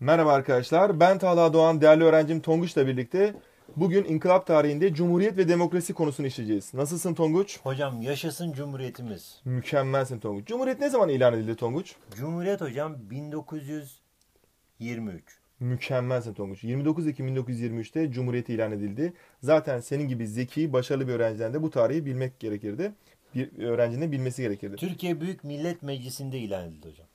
Merhaba arkadaşlar. Ben Talha Doğan, değerli öğrencim Tonguç'la birlikte bugün inkılap tarihinde Cumhuriyet ve demokrasi konusunu işleyeceğiz. Nasılsın Tonguç? Hocam yaşasın Cumhuriyetimiz. Mükemmelsin Tonguç. Cumhuriyet ne zaman ilan edildi Tonguç? Cumhuriyet hocam 1923. Mükemmelsin Tonguç. 29 Ekim 1923'te Cumhuriyet ilan edildi. Zaten senin gibi zeki, başarılı bir öğrenciden de bu tarihi bilmek gerekirdi. Bir öğrencinin bilmesi gerekirdi. Türkiye Büyük Millet Meclisi'nde ilan edildi hocam.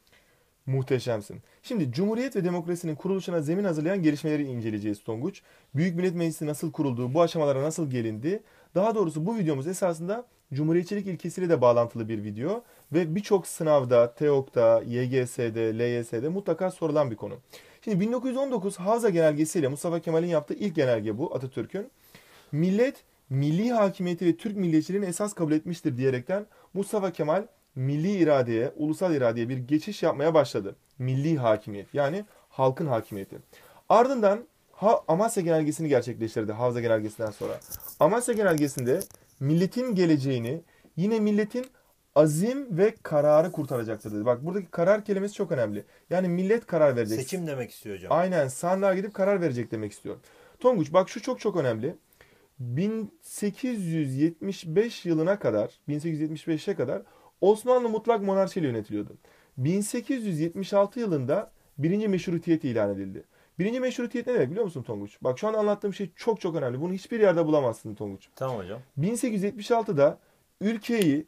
Muhteşemsin. Şimdi Cumhuriyet ve demokrasinin kuruluşuna zemin hazırlayan gelişmeleri inceleyeceğiz Tonguç. Büyük Millet Meclisi nasıl kuruldu, bu aşamalara nasıl gelindi? Daha doğrusu bu videomuz esasında Cumhuriyetçilik ilkesiyle de bağlantılı bir video ve birçok sınavda, TEOK'ta, YGS'de, LYS'de mutlaka sorulan bir konu. Şimdi 1919 Havza genelgesiyle Mustafa Kemal'in yaptığı ilk genelge bu Atatürk'ün. Millet milli hakimiyeti ve Türk milliyetçiliğini esas kabul etmiştir diyerekten Mustafa Kemal milli iradeye, ulusal iradeye bir geçiş yapmaya başladı. Milli hakimiyet yani halkın hakimiyeti. Ardından ha Amasya Genelgesi'ni gerçekleştirdi Havza Genelgesi'nden sonra. Amasya Genelgesi'nde milletin geleceğini yine milletin azim ve kararı kurtaracaktır dedi. Bak buradaki karar kelimesi çok önemli. Yani millet karar verecek. Seçim demek istiyor hocam. Aynen sandığa gidip karar verecek demek istiyor. Tonguç bak şu çok çok önemli. 1875 yılına kadar 1875'e kadar Osmanlı mutlak monarşiyle yönetiliyordu. 1876 yılında birinci meşrutiyet ilan edildi. Birinci meşrutiyet ne demek biliyor musun Tonguç? Bak şu an anlattığım şey çok çok önemli. Bunu hiçbir yerde bulamazsın Tonguç. Tamam hocam. 1876'da ülkeyi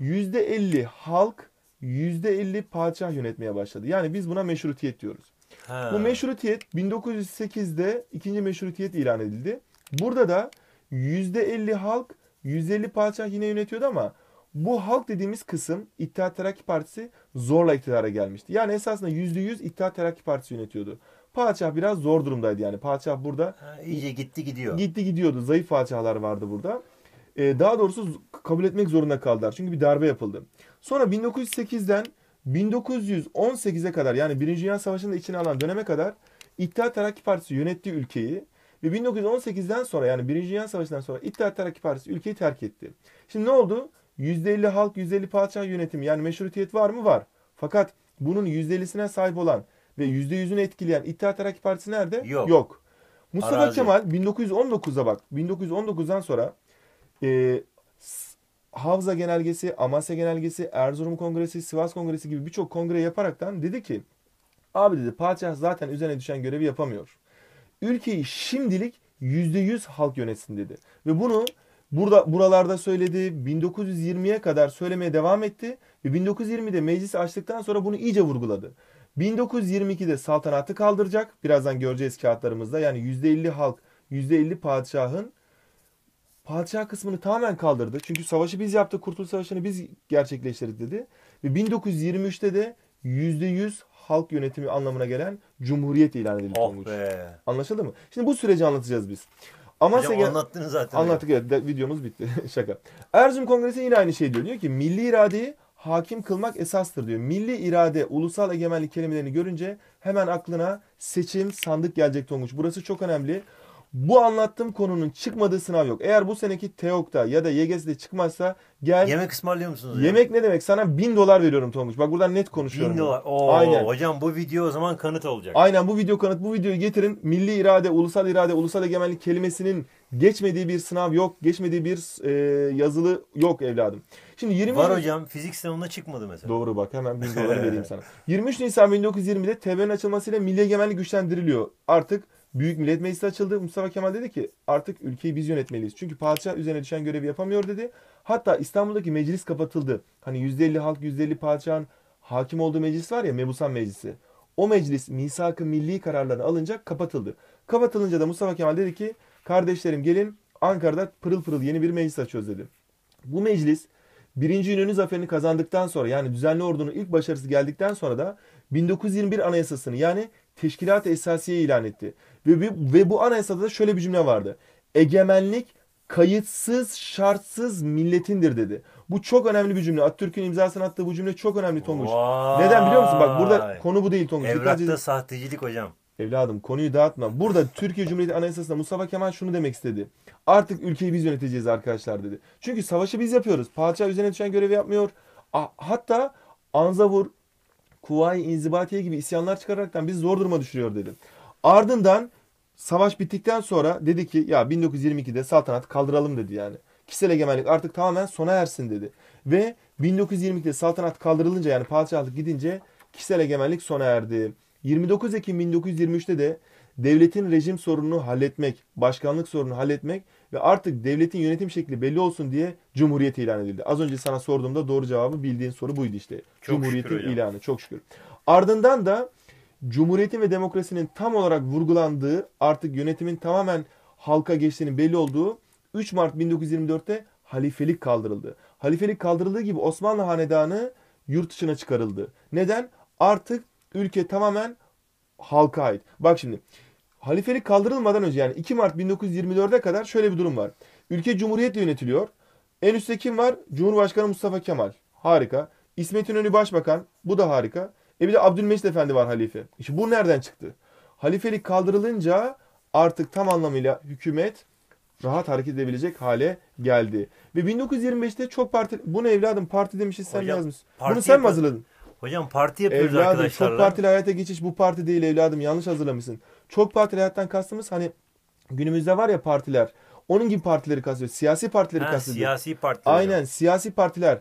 %50 halk, %50 padişah yönetmeye başladı. Yani biz buna meşrutiyet diyoruz. Ha. Bu meşrutiyet 1908'de ikinci meşrutiyet ilan edildi. Burada da %50 halk, %50 padişah yine yönetiyordu ama bu halk dediğimiz kısım İttihat Terakki Partisi zorla iktidara gelmişti. Yani esasında %100 İttihat Terakki Partisi yönetiyordu. Padişah biraz zor durumdaydı yani. Padişah burada... Ha, iyice gitti gidiyor. Gitti gidiyordu. Zayıf padişahlar vardı burada. Ee, daha doğrusu kabul etmek zorunda kaldılar. Çünkü bir darbe yapıldı. Sonra 1908'den 1918'e kadar yani Birinci Dünya Savaşı'nı içine alan döneme kadar İttihat Terakki Partisi yönetti ülkeyi ve 1918'den sonra yani Birinci Dünya Savaşı'ndan sonra İttihat Terakki Partisi ülkeyi terk etti. Şimdi ne oldu? %50 halk %50 padişah yönetimi yani meşrutiyet var mı? Var. Fakat bunun %50'sine sahip olan ve %100'ünü etkileyen İttihat Terakki Partisi nerede? Yok. Yok. Mustafa Arazi. Kemal 1919'a bak. 1919'dan sonra e, Havza Genelgesi, Amasya Genelgesi, Erzurum Kongresi, Sivas Kongresi gibi birçok kongre yaparaktan dedi ki abi dedi padişah zaten üzerine düşen görevi yapamıyor. Ülkeyi şimdilik %100 halk yönetsin dedi. Ve bunu burada buralarda söyledi. 1920'ye kadar söylemeye devam etti ve 1920'de meclis açtıktan sonra bunu iyice vurguladı. 1922'de saltanatı kaldıracak. Birazdan göreceğiz kağıtlarımızda. Yani %50 halk, %50 padişahın padişah kısmını tamamen kaldırdı. Çünkü savaşı biz yaptık, Kurtuluş Savaşı'nı biz gerçekleştirdik dedi. Ve 1923'te de %100 halk yönetimi anlamına gelen cumhuriyet ilan edildi. Oh Anlaşıldı mı? Şimdi bu süreci anlatacağız biz. Amasya Hocam anlattınız zaten. Anlattık evet. Videomuz bitti. Şaka. Erzurum Kongresi yine aynı şey diyor. Diyor ki milli iradeyi hakim kılmak esastır diyor. Milli irade, ulusal egemenlik kelimelerini görünce hemen aklına seçim, sandık gelecek Tonguç. Burası çok önemli bu anlattığım konunun çıkmadığı sınav yok. Eğer bu seneki TEOK'ta ya da YGS'de çıkmazsa gel. Yemek ısmarlıyor musunuz? Yemek yani? ne demek? Sana bin dolar veriyorum Tomuç. Bak buradan net konuşuyorum. Bin dolar. Oo, Aynen. Hocam bu video o zaman kanıt olacak. Aynen bu video kanıt. Bu videoyu getirin. Milli irade, ulusal irade, ulusal egemenlik kelimesinin geçmediği bir sınav yok. Geçmediği bir e, yazılı yok evladım. Şimdi 20 Var hocam fizik sınavına çıkmadı mesela. Doğru bak hemen bin doları vereyim sana. 23 Nisan 1920'de TB'nin açılmasıyla milli egemenlik güçlendiriliyor. Artık Büyük Millet Meclisi açıldı. Mustafa Kemal dedi ki artık ülkeyi biz yönetmeliyiz. Çünkü padişah üzerine düşen görevi yapamıyor dedi. Hatta İstanbul'daki meclis kapatıldı. Hani %50 halk %50 padişahın hakim olduğu meclis var ya Mebusan Meclisi. O meclis misak-ı milli kararlarını alınca kapatıldı. Kapatılınca da Mustafa Kemal dedi ki kardeşlerim gelin Ankara'da pırıl pırıl yeni bir meclis açıyoruz dedi. Bu meclis birinci İnönü zaferini kazandıktan sonra yani düzenli ordunun ilk başarısı geldikten sonra da 1921 anayasasını yani teşkilat-ı esasiye ilan etti. Ve, ve, bu anayasada da şöyle bir cümle vardı. Egemenlik kayıtsız, şartsız milletindir dedi. Bu çok önemli bir cümle. Atatürk'ün imzasını attığı bu cümle çok önemli Tonguç. Vay. Neden biliyor musun? Bak burada konu bu değil Tonguç. Evrakta Dikkat sahtecilik hocam. Evladım konuyu dağıtma. Burada Türkiye Cumhuriyeti Anayasası'nda Mustafa Kemal şunu demek istedi. Artık ülkeyi biz yöneteceğiz arkadaşlar dedi. Çünkü savaşı biz yapıyoruz. Padişah üzerine düşen görevi yapmıyor. Hatta Anzavur, Kuvayi, İnzibatiye gibi isyanlar çıkararaktan biz zor duruma düşürüyor dedi. Ardından savaş bittikten sonra dedi ki ya 1922'de saltanat kaldıralım dedi yani. Kişisel egemenlik artık tamamen sona ersin dedi. Ve 1922'de saltanat kaldırılınca yani padişahlık gidince kişisel egemenlik sona erdi. 29 Ekim 1923'te de devletin rejim sorununu halletmek, başkanlık sorununu halletmek ve artık devletin yönetim şekli belli olsun diye cumhuriyet ilan edildi. Az önce sana sorduğumda doğru cevabı bildiğin soru buydu işte. Çok Cumhuriyetin ilanı çok şükür. Ardından da Cumhuriyetin ve demokrasinin tam olarak vurgulandığı, artık yönetimin tamamen halka geçtiğinin belli olduğu 3 Mart 1924'te halifelik kaldırıldı. Halifelik kaldırıldığı gibi Osmanlı Hanedanı yurt dışına çıkarıldı. Neden? Artık ülke tamamen halka ait. Bak şimdi halifelik kaldırılmadan önce yani 2 Mart 1924'e kadar şöyle bir durum var. Ülke cumhuriyetle yönetiliyor. En üstte kim var? Cumhurbaşkanı Mustafa Kemal. Harika. İsmet İnönü Başbakan. Bu da harika. E bir de Abdülmecid Efendi var halife. İşte bu nereden çıktı? Halifelik kaldırılınca artık tam anlamıyla hükümet rahat hareket edebilecek hale geldi. Ve 1925'te çok parti... Bu ne evladım parti demişiz sen yazmışsın. Bunu sen mi hazırladın? Hocam parti yapıyoruz evladım, arkadaşlarla. Evladım çok partili hayata geçiş bu parti değil evladım yanlış hazırlamışsın. Çok partili hayattan kastımız hani günümüzde var ya partiler. Onun gibi partileri kastediyor. Siyasi partileri kastediyor. Siyasi partiler. Aynen siyasi partiler.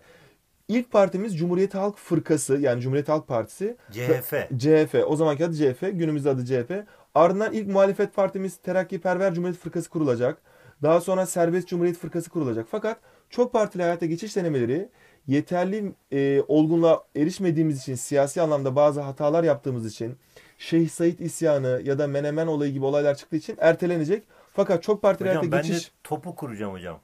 İlk partimiz Cumhuriyet Halk Fırkası yani Cumhuriyet Halk Partisi. CHP CHP O zamanki adı CHP Günümüzde adı CHP. Ardından ilk muhalefet partimiz Terakki Perver Cumhuriyet Fırkası kurulacak. Daha sonra Serbest Cumhuriyet Fırkası kurulacak. Fakat çok partili hayata geçiş denemeleri yeterli e, olgunluğa erişmediğimiz için siyasi anlamda bazı hatalar yaptığımız için Şeyh Said isyanı ya da Menemen olayı gibi olaylar çıktığı için ertelenecek. Fakat çok partili hocam, hayata geçiş... ben de topu kuracağım hocam.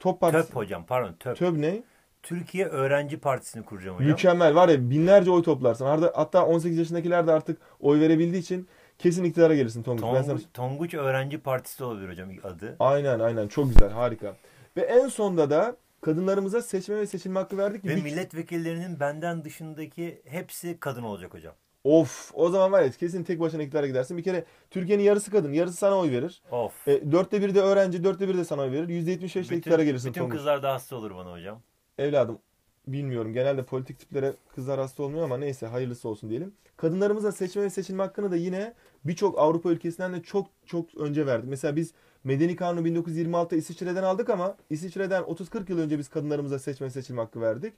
Top partisi... Töp hocam pardon töp. Töp ne? Türkiye Öğrenci Partisi'ni kuracağım hocam. Mükemmel var ya binlerce oy toplarsın. Hatta 18 yaşındakiler de artık oy verebildiği için kesin iktidara gelirsin Tonguç. Tonguç, sana... Tonguç Öğrenci Partisi olabilir hocam adı. Aynen aynen çok güzel harika. Ve en sonda da kadınlarımıza seçme ve seçilme hakkı verdik. Ve Bir... milletvekillerinin benden dışındaki hepsi kadın olacak hocam. Of o zaman var ya kesin tek başına iktidara gidersin. Bir kere Türkiye'nin yarısı kadın, yarısı sana oy verir. Of. E, dörtte bir de öğrenci, dörtte bir de sana oy verir. Yüzde yetmiş beşte iktidara gelirsin. Bütün Tonguç. kızlar da hasta olur bana hocam evladım bilmiyorum genelde politik tiplere kızlar hasta olmuyor ama neyse hayırlısı olsun diyelim. Kadınlarımıza seçme ve seçilme hakkını da yine birçok Avrupa ülkesinden de çok çok önce verdik. Mesela biz Medeni Kanunu 1926'da İsviçre'den aldık ama İsviçre'den 30-40 yıl önce biz kadınlarımıza seçme seçilme hakkı verdik.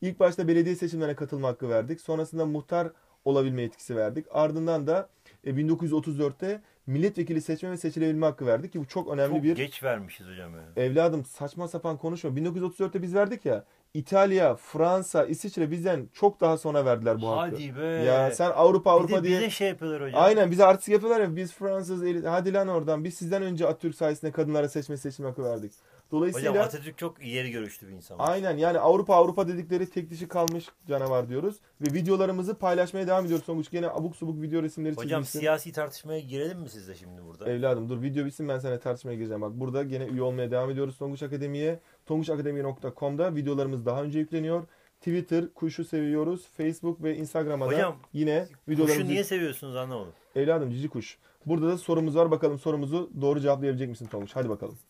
İlk başta belediye seçimlerine katılma hakkı verdik. Sonrasında muhtar olabilme yetkisi verdik. Ardından da 1934'te e, milletvekili seçme ve seçilebilme hakkı verdik ki bu çok önemli çok bir... geç vermişiz hocam. Yani. Evladım saçma sapan konuşma. 1934'te biz verdik ya. İtalya, Fransa, İsviçre bizden çok daha sonra verdiler bu hakkı. Hadi be. Ya sen Avrupa Avrupa bir de, diye. Bize şey yapıyorlar hocam. Aynen bize artistik yapıyorlar ya. Biz Fransız, hadi lan oradan. Biz sizden önce Atatürk sayesinde kadınlara seçme seçim hakkı verdik. Dolayısıyla Hocam Atatürk çok ileri görüşlü bir insan. Aynen yani Avrupa Avrupa dedikleri tek dişi kalmış canavar diyoruz. Ve videolarımızı paylaşmaya devam ediyoruz Sonuç. Gene abuk subuk video resimleri Hocam, çizmişsin. Hocam siyasi tartışmaya girelim mi sizle şimdi burada? Evladım dur video bitsin ben sana tartışmaya gireceğim. Bak burada gene üye olmaya devam ediyoruz Tonguç Akademi'ye. Tonguçakademi.com'da videolarımız daha önce yükleniyor. Twitter kuşu seviyoruz. Facebook ve Instagram'a Hocam, da yine videolarımızı... Kuşu niye seviyorsunuz anlamadım. Evladım cici kuş. Burada da sorumuz var. Bakalım sorumuzu doğru cevaplayabilecek misin Tonguç? Hadi bakalım.